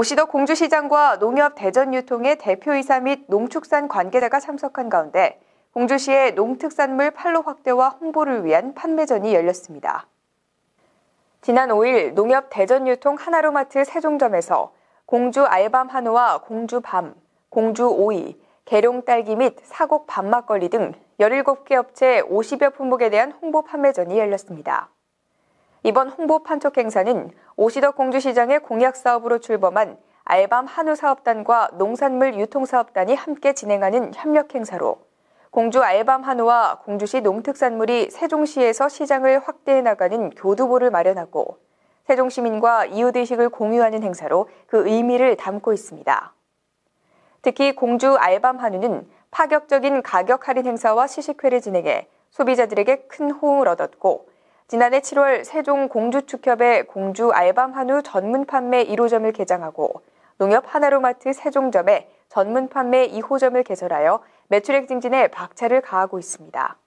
오시덕 공주시장과 농협 대전유통의 대표이사 및 농축산 관계자가 참석한 가운데 공주시의 농특산물 판로 확대와 홍보를 위한 판매전이 열렸습니다. 지난 5일 농협 대전유통 하나로마트 세종점에서 공주 알밤 한우와 공주 밤, 공주 오이, 계룡 딸기 및 사곡 밤막걸리 등 17개 업체 50여 품목에 대한 홍보 판매전이 열렸습니다. 이번 홍보 판촉 행사는 오시덕 공주시장의 공약 사업으로 출범한 알밤 한우 사업단과 농산물 유통 사업단이 함께 진행하는 협력 행사로 공주 알밤 한우와 공주시 농특산물이 세종시에서 시장을 확대해 나가는 교두보를 마련하고 세종시민과 이웃의식을 공유하는 행사로 그 의미를 담고 있습니다. 특히 공주 알밤 한우는 파격적인 가격 할인 행사와 시식회를 진행해 소비자들에게 큰 호응을 얻었고 지난해 7월 세종 공주축협의 공주 알밤 한우 전문 판매 1호점을 개장하고 농협 하나로마트 세종점에 전문 판매 2호점을 개설하여 매출액 증진에 박차를 가하고 있습니다.